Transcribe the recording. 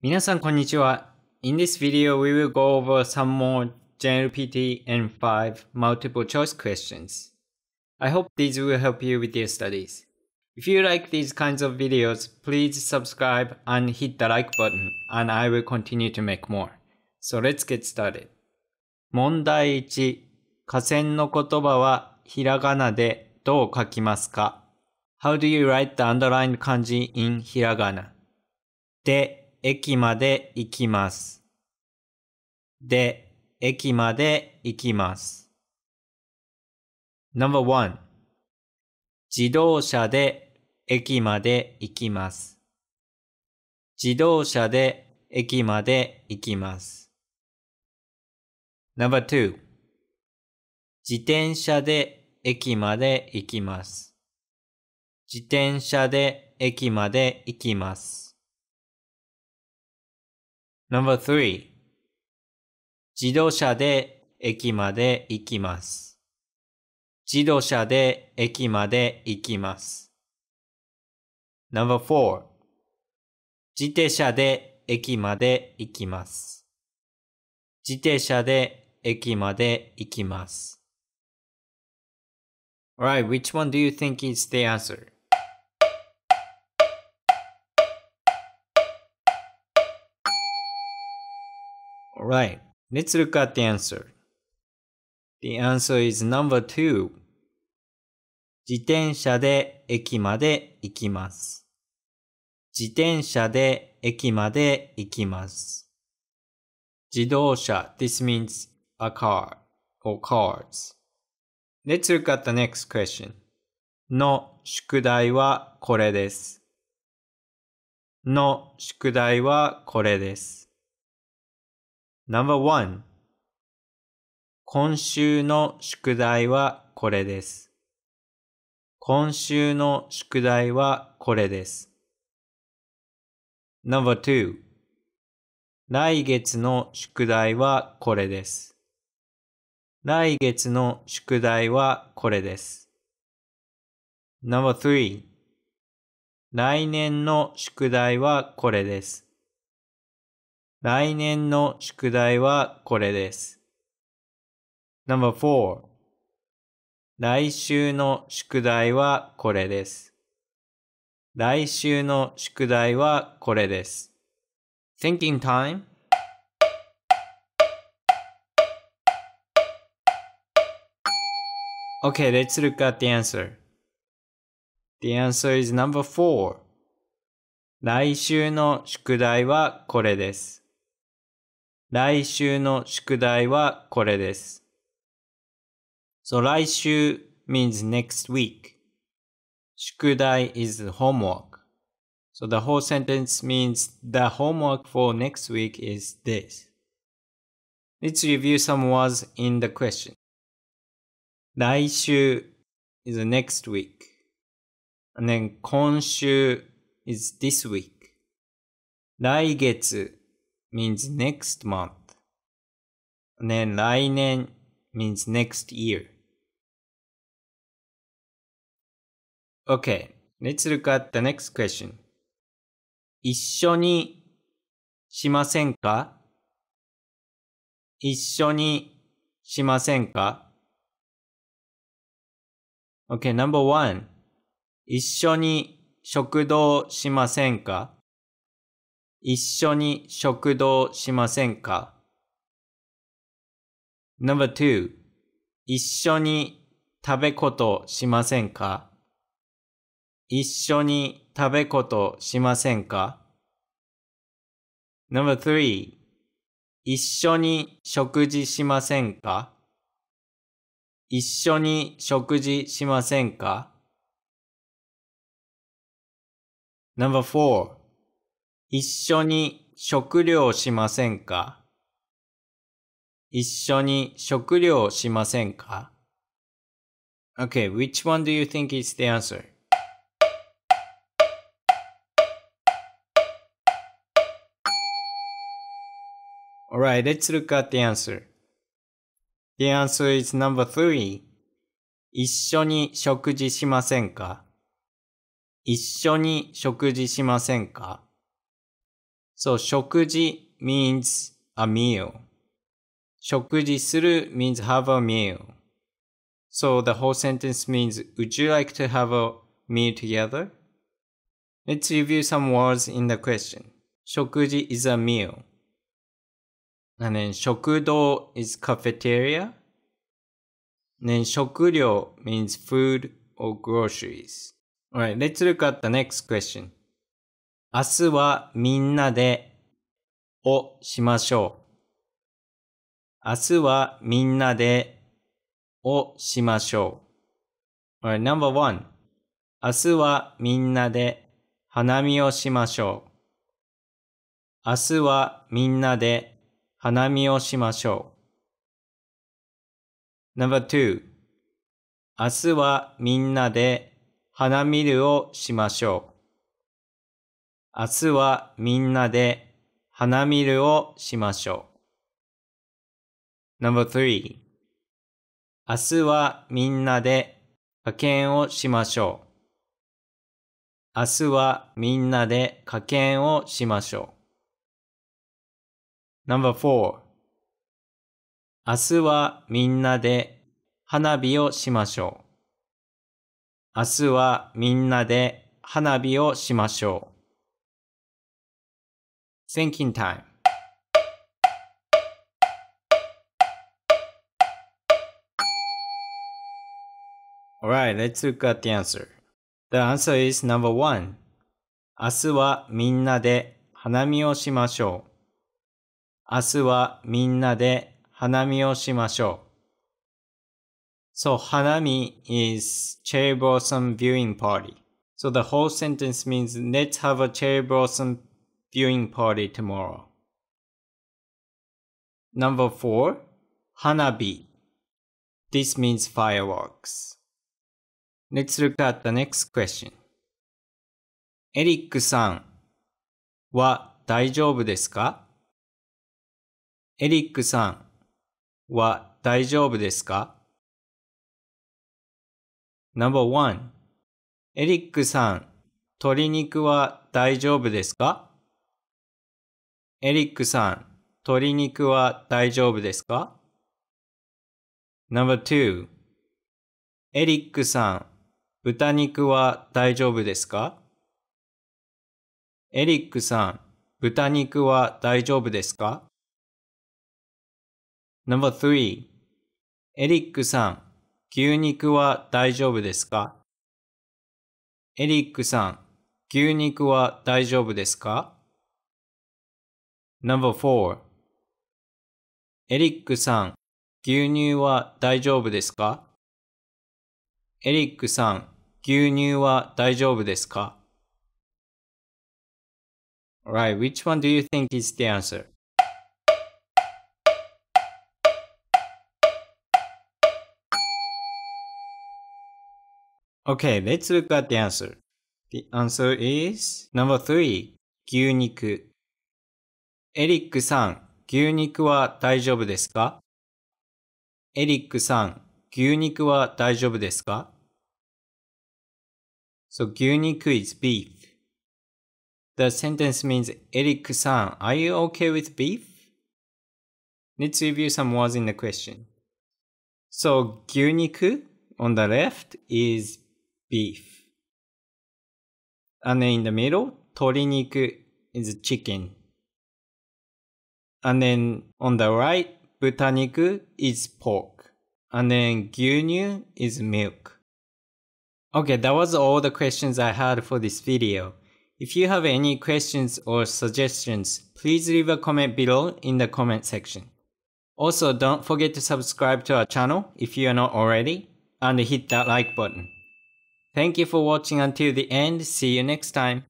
皆さん、こんにちは。In this video, we will go over some more JLPT and 5 multiple choice questions. I hope these will help you with your studies. If you like these kinds of videos, please subscribe and hit the like button, and I will continue to make more. So let's get started. 問題1、河川の言葉はひらがなでどう書きますか ?How do you write the underlined kanji in ひらがなで駅まで行きます。で、駅まで行きます。n o 1自動車で駅まで行きます。自動車で駅まで行きます。n o 2自転車で駅まで行きます。自転車で駅まで行きます。Number three. 自動車で駅まで行きます。自動車で駅まで行きます。Number four. 自転車で駅まで行きます。自転車で駅まで行きます。Alright, which one do you think is the answer? a l Right. Let's look at the answer. The answer is number two. 自転車で駅まで行きます。自転車で駅まで行きます。自動車 This means a car or cars. Let's look at the next question. の宿題はこれです。の宿題はこれです。No.1 今週の宿題はこれです。今週の宿題はこれです。No.2 来月の宿題はこれです。来月の宿題はこれです。No.3 来年の宿題はこれです。来年の宿題はこれです。n u 4来週の宿題はこれです。来週の宿題はこれです。Thinking time okay, let's look at the answer. The answer is number four. 来週の宿題はこれです。来週の宿題はこれです。So 来週 means next week. 宿題 is homework. So the whole sentence means the homework for next week is this. Let's review some words in the question. 来週 is next week. And then 今週 is this week. 来月 means next month. And then 来年 means next year. Okay, let's look at the next question. 一緒にしませんか一緒にしませんか ?Okay, number one. 一緒に食堂しませんか一緒に食堂しませんか n 2一緒に食べことしませんか一緒に食べことしませんか n 3一緒に食事しませんか一緒に食事しませんか n 4一緒に食料しませんか一緒に食料しませんか Okay, which one do you think is the answer? Alright, let's look at the answer. The answer is number three. 一緒に食事しませんか一緒に食事しませんか So, 食事 means a meal. 食事する means have a meal. So the whole sentence means, would you like to have a meal together? Let's review some words in the question. 食事 is a meal. And then 食堂 is cafeteria. And then 食料 means food or groceries. Alright, let's look at the next question. 明日はみんなでをしましょう。明日はみんなでをしましょう。Alright, number one. 明日はみんなで花見をしましょう。明日はみんなで花見をしましょう。Number two. 明日はみんなで花見るをしましょう。明日はみんなで花見るをしましょう。n o 3明日はみんなで花見をしましょう。明日はみんなで課見をしましょう。n o 4明日はみんなで花火をしましょう。明日はみんなで花火をしましょう。Thinking time. Alright, let's look at the answer. The answer is number one. 明日はみんなで花見をしましょう。明日はみんなで花見をしましょう。So, hanami is cherry blossom viewing party. So the whole sentence means let's have a cherry blossom viewing party tomorrow. Number four, hanabi. This means fireworks. Let's look at the next question. エリックさんは大丈夫ですかエリックさんは大丈夫ですか ?No.1 エリックさん、鶏肉は大丈夫ですかエリックさん、鶏肉は大丈夫ですか n u 2エリックさん、豚肉は大丈夫ですかエリックさん、豚肉は大丈夫ですか n u 3エリックさん、牛肉は大丈夫ですかエリックさん、牛肉は大丈夫ですか Number 4エリックさん、牛乳は大丈夫ですかエリックさん、牛乳は大丈夫ですか Right, which one do you think is the answer? Okay, let's look at the answer. The answer is number three, 牛肉。エリックさん、牛肉は大丈夫ですかエリックさん、牛肉は大丈夫ですか So 牛肉 is beef. The sentence means Eric san, are you okay with beef? Let's review some words in the question. So 牛肉 on the left is beef. And in the middle, 鶏肉 is chicken. And then on the right, butaniku is pork. And then gyunyu is milk. Okay, that was all the questions I had for this video. If you have any questions or suggestions, please leave a comment below in the comment section. Also, don't forget to subscribe to our channel if you are not already, and hit that like button. Thank you for watching until the end, see you next time.